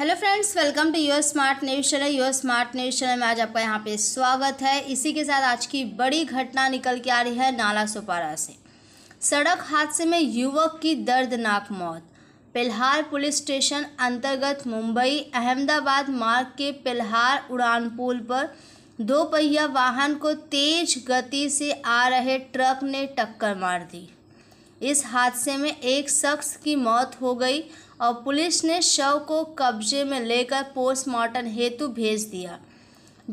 hello friends welcome to your smart news channel your smart news channel में आज आपका यहाँ पे स्वागत है इसी के साथ आज की बड़ी घटना निकल के आ रही है नाला सुपारा से सड़क हादसे में युवक की दर्दनाक मौत पिल्हार पुलिस स्टेशन अंतर्गत मुंबई अहमदाबाद मार्ग के पिल्हार उड़ान पुल पर दो पहिया वाहन को तेज गति से आ रहे ट्रक ने टक्कर मार दी इस हादसे में एक शख्स की मौत हो गई और पुलिस ने शव को कब्जे में लेकर पोस्टमार्टम हेतु भेज दिया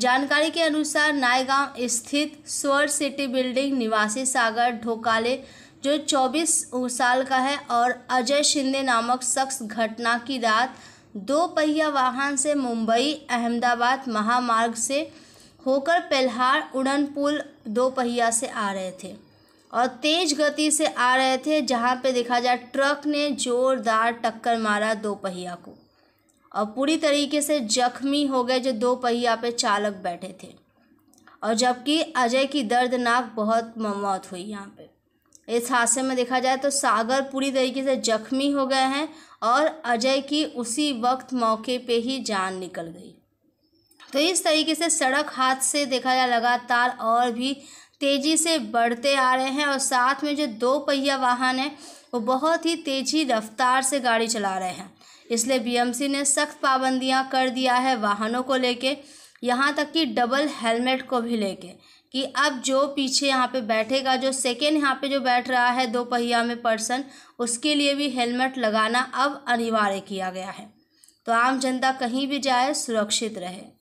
जानकारी के अनुसार नायगांव स्थित स्वर सिटी बिल्डिंग निवासी सागर ढोकाले जो 24 साल का है और अजय शिंदे नामक शख्स घटना की रात दो पहिया वाहन से मुंबई अहमदाबाद महामार्ग से होकर पेल्हार उड़न पुल दो पहिया से आ रहे थे और तेज गति से आ रहे थे जहाँ पे देखा जाए ट्रक ने जोरदार टक्कर मारा दो पहिया को और पूरी तरीके से जख्मी हो गए जो दो पहिया पे चालक बैठे थे और जबकि अजय की दर्दनाक बहुत मौत हुई यहाँ पे इस हादसे में देखा जाए तो सागर पूरी तरीके से जख्मी हो गए हैं और अजय की उसी वक्त मौके पे ही जान निकल गई तो इस तरीके से सड़क हादसे देखा जाए लगातार और भी तेज़ी से बढ़ते आ रहे हैं और साथ में जो दो पहिया वाहन है वो बहुत ही तेज़ी रफ्तार से गाड़ी चला रहे हैं इसलिए बीएमसी ने सख्त पाबंदियां कर दिया है वाहनों को लेके यहाँ तक कि डबल हेलमेट को भी लेके कि अब जो पीछे यहाँ पे बैठेगा जो सेकेंड यहाँ पे जो बैठ रहा है दो पहिया में पर्सन उसके लिए भी हेलमेट लगाना अब अनिवार्य किया गया है तो आम जनता कहीं भी जाए सुरक्षित रहे